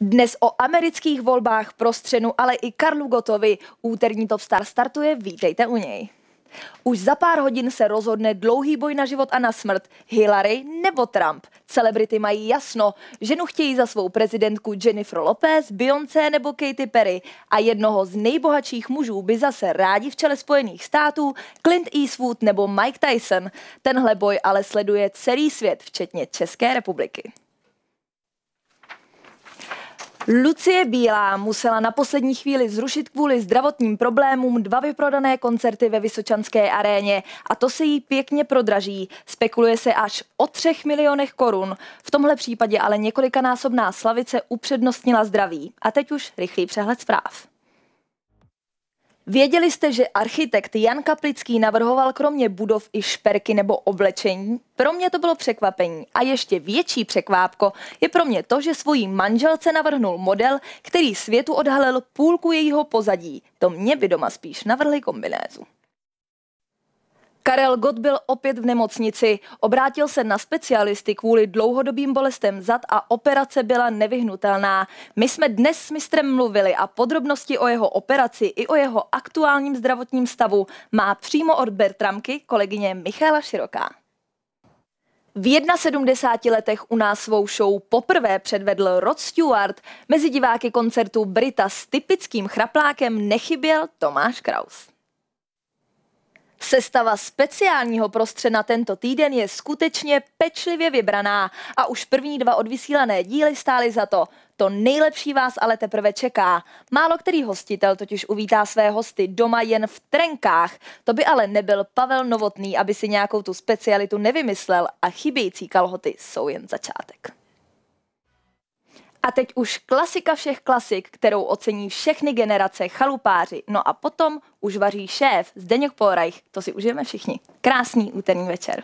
Dnes o amerických volbách pro střenu, ale i Karlu Gotovi úterní Topstar startuje, vítejte u něj. Už za pár hodin se rozhodne dlouhý boj na život a na smrt. Hillary nebo Trump. Celebrity mají jasno. Ženu chtějí za svou prezidentku Jennifer Lopez, Beyoncé nebo Katy Perry. A jednoho z nejbohatších mužů by zase rádi v čele Spojených států Clint Eastwood nebo Mike Tyson. Tenhle boj ale sleduje celý svět, včetně České republiky. Lucie Bílá musela na poslední chvíli zrušit kvůli zdravotním problémům dva vyprodané koncerty ve Vysočanské aréně a to se jí pěkně prodraží. Spekuluje se až o třech milionech korun. V tomhle případě ale několikanásobná slavice upřednostnila zdraví. A teď už rychlý přehled zpráv. Věděli jste, že architekt Jan Kaplický navrhoval kromě budov i šperky nebo oblečení? Pro mě to bylo překvapení a ještě větší překvápko je pro mě to, že svojí manželce navrhnul model, který světu odhalil půlku jejího pozadí. To mě by doma spíš navrhli kombinézu. Karel Gott byl opět v nemocnici. Obrátil se na specialisty kvůli dlouhodobým bolestem zad a operace byla nevyhnutelná. My jsme dnes s mistrem mluvili a podrobnosti o jeho operaci i o jeho aktuálním zdravotním stavu má přímo od Bertramky kolegyně Michála Široká. V 71 letech u nás svou show poprvé předvedl Rod Stewart. Mezi diváky koncertu Brita s typickým chraplákem nechyběl Tomáš Kraus. Sestava speciálního prostře na tento týden je skutečně pečlivě vybraná a už první dva odvysílané díly stály za to. To nejlepší vás ale teprve čeká. Málo který hostitel totiž uvítá své hosty doma jen v trenkách. To by ale nebyl Pavel Novotný, aby si nějakou tu specialitu nevymyslel a chybějící kalhoty jsou jen začátek. A teď už klasika všech klasik, kterou ocení všechny generace chalupáři. No a potom už vaří šéf Zdeněk Polrajch. To si užijeme všichni. Krásný úterní večer.